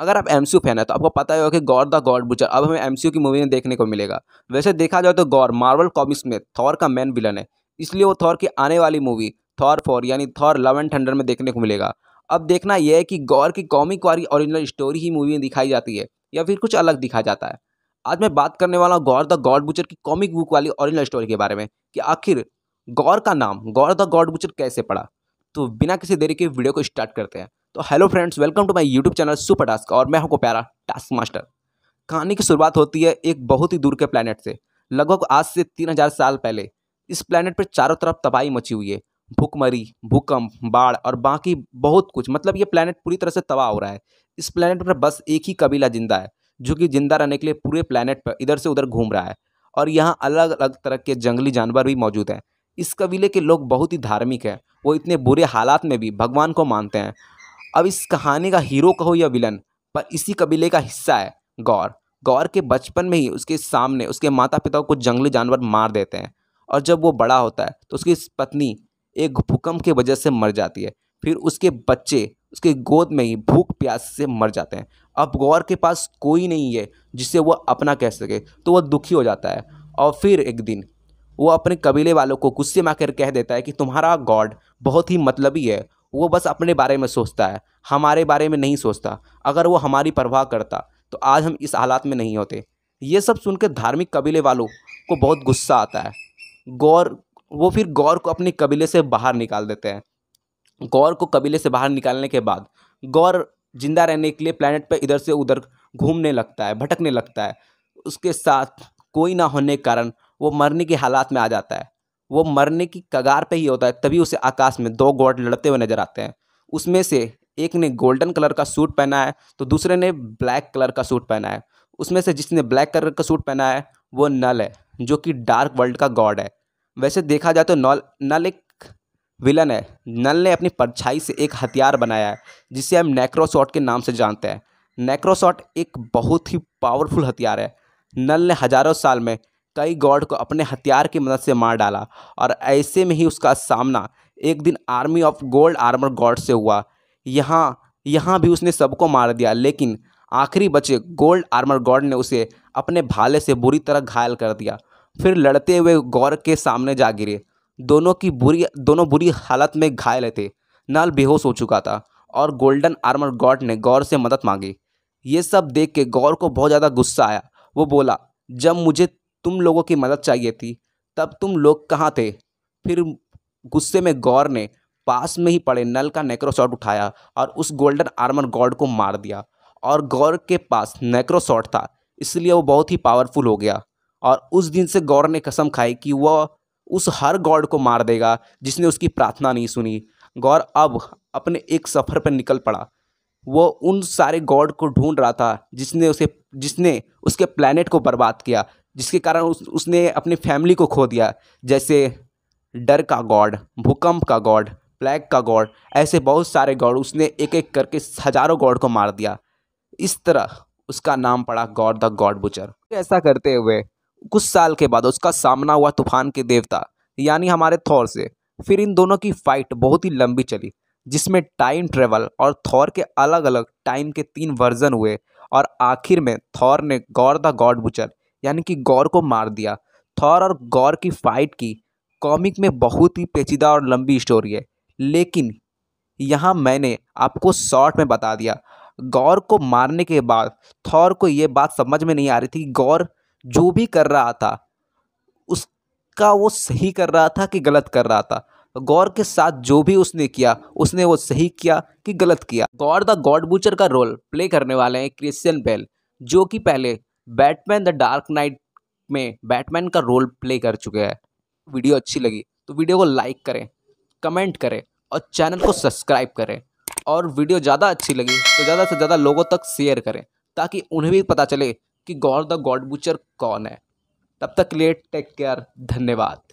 अगर आप am fan है तो आपको पता होगा कि गौर द गॉड बुचर अब हमें एम की मूवी में देखने को मिलेगा वैसे देखा जाए तो गौर मार्वल कॉमिक्स में थॉर का मेन विलन है इसलिए वो थॉर की आने वाली मूवी थॉर फोर यानी थॉर लव एंड थंडर में देखने को मिलेगा अब देखना यह है कि गौर की कॉमिक वाली ओरिजिनल स्टोरी ही मूवी में दिखाई जाती है या फिर कुछ अलग दिखाया जाता है आज मैं बात करने वाला हूँ गौर द गॉड बुचर की कॉमिक बुक वाली ओरिजिनल स्टोरी के बारे में कि आखिर गौर का नाम गौर द गॉड बुचर कैसे पड़ा तो बिना किसी देरी के वीडियो को स्टार्ट करते हैं तो hello friends welcome to my YouTube channel super task और मैं को प्यारा टास्क मास्टर कहानी की शुरुआत होती है एक बहुत ही दूर के प्लानट से लगभग आज से तीन हज़ार साल पहले इस प्लानट पर चारों तरफ तबाही मची हुई है भूखमरी भूकंप बाढ़ और बाकी बहुत कुछ मतलब ये प्लानट पूरी तरह से तबाह हो रहा है इस प्लानट पर बस एक ही कबीला जिंदा है जो कि जिंदा रहने के लिए पूरे प्लानट पर इधर से उधर घूम रहा है और यहाँ अलग अलग तरह के जंगली जानवर भी मौजूद हैं इस कबीले के लोग बहुत ही धार्मिक हैं वो इतने बुरे हालात में भी भगवान को मानते हैं अब इस कहानी का हीरो कहो या विलन पर इसी कबीले का हिस्सा है गौर गौर के बचपन में ही उसके सामने उसके माता पिता को जंगली जानवर मार देते हैं और जब वो बड़ा होता है तो उसकी पत्नी एक भूकंप की वजह से मर जाती है फिर उसके बच्चे उसके गोद में ही भूख प्यास से मर जाते हैं अब गौर के पास कोई नहीं है जिसे वो अपना कह सके तो वह दुखी हो जाता है और फिर एक दिन वो अपने कबीले वालों को गुस्से में आकर कह देता है कि तुम्हारा गॉड बहुत ही मतलबी है वो बस अपने बारे में सोचता है हमारे बारे में नहीं सोचता अगर वो हमारी परवाह करता तो आज हम इस हालात में नहीं होते ये सब सुनकर धार्मिक कबीले वालों को बहुत गुस्सा आता है गौर वो फिर गौर को अपने कबीले से बाहर निकाल देते हैं गौर को कबीले से बाहर निकालने के बाद गौर जिंदा रहने के लिए प्लानट पर इधर से उधर घूमने लगता है भटकने लगता है उसके साथ कोई ना होने के कारण वो मरने के हालात में आ जाता है वो मरने की कगार पे ही होता है तभी उसे आकाश में दो गॉड लड़ते हुए नजर आते हैं उसमें से एक ने गोल्डन कलर का सूट पहना है तो दूसरे ने ब्लैक कलर का सूट पहना है उसमें से जिसने ब्लैक कलर का सूट पहना है वो नल है जो कि डार्क वर्ल्ड का गॉड है वैसे देखा जाए तो नल नल एक विलन है नल ने अपनी परछाई से एक हथियार बनाया है जिसे हम नेक्रोसॉट के नाम से जानते हैं नेक्रोसॉट एक बहुत ही पावरफुल हथियार है नल ने हजारों साल में कई गॉड को अपने हथियार की मदद से मार डाला और ऐसे में ही उसका सामना एक दिन army of gold armour god से हुआ यहाँ यहाँ भी उसने सबको मार दिया लेकिन आखिरी बचे गोल्ड आर्मर गॉड ने उसे अपने भाले से बुरी तरह घायल कर दिया फिर लड़ते हुए गौर के सामने जा गिरे दोनों की बुरी दोनों बुरी हालत में घायल थे नल बेहोश हो चुका था और गोल्डन आर्मर गॉड ने गौर से मदद मांगी ये सब देख के गौर को बहुत ज़्यादा गुस्सा आया वो बोला जब मुझे तुम लोगों की मदद चाहिए थी तब तुम लोग कहाँ थे फिर गुस्से में गौर ने पास में ही पड़े नल का नेक्रोसॉट उठाया और उस गोल्डन आर्मर गॉड को मार दिया और गौर के पास नेक्रोसॉट था इसलिए वो बहुत ही पावरफुल हो गया और उस दिन से गौर ने कसम खाई कि वह उस हर गॉड को मार देगा जिसने उसकी प्रार्थना नहीं सुनी गौर अब अपने एक सफ़र पर निकल पड़ा वो उन सारे गॉड को ढूंढ रहा था जिसने उसे जिसने उसके प्लानट को बर्बाद किया जिसके कारण उस उसने अपनी फैमिली को खो दिया जैसे डर का गॉड भूकंप का गॉड प्लैग का गॉड ऐसे बहुत सारे गॉड उसने एक एक करके हजारों गॉड को मार दिया इस तरह उसका नाम पड़ा गॉड द गॉड बुचर ऐसा करते हुए कुछ साल के बाद उसका सामना हुआ तूफान के देवता यानी हमारे थौर से फिर इन दोनों की फाइट बहुत ही लंबी चली जिसमें टाइम ट्रेवल और थौर के अलग अलग टाइम के तीन वर्जन हुए और आखिर में थौर ने गौर द गॉड बुचर यानी कि गौर को मार दिया थॉर और गौर की फाइट की कॉमिक में बहुत ही पेचीदा और लंबी स्टोरी है लेकिन यहाँ मैंने आपको शॉर्ट में बता दिया गौर को मारने के बाद थॉर को ये बात समझ में नहीं आ रही थी कि गौर जो भी कर रहा था उसका वो सही कर रहा था कि गलत कर रहा था गौर के साथ जो भी उसने किया उसने वो सही किया कि गलत किया गौर द गॉड बूचर का रोल प्ले करने वाले हैं क्रिश्चियन बेल जो कि पहले बैटमैन द डार्क नाइट में बैटमैन का रोल प्ले कर चुके हैं वीडियो अच्छी लगी तो वीडियो को लाइक करें कमेंट करें और चैनल को सब्सक्राइब करें और वीडियो ज़्यादा अच्छी लगी तो ज़्यादा से ज़्यादा लोगों तक शेयर करें ताकि उन्हें भी पता चले कि गौर द गॉड बुचर कौन है तब तक लिए टेक केयर धन्यवाद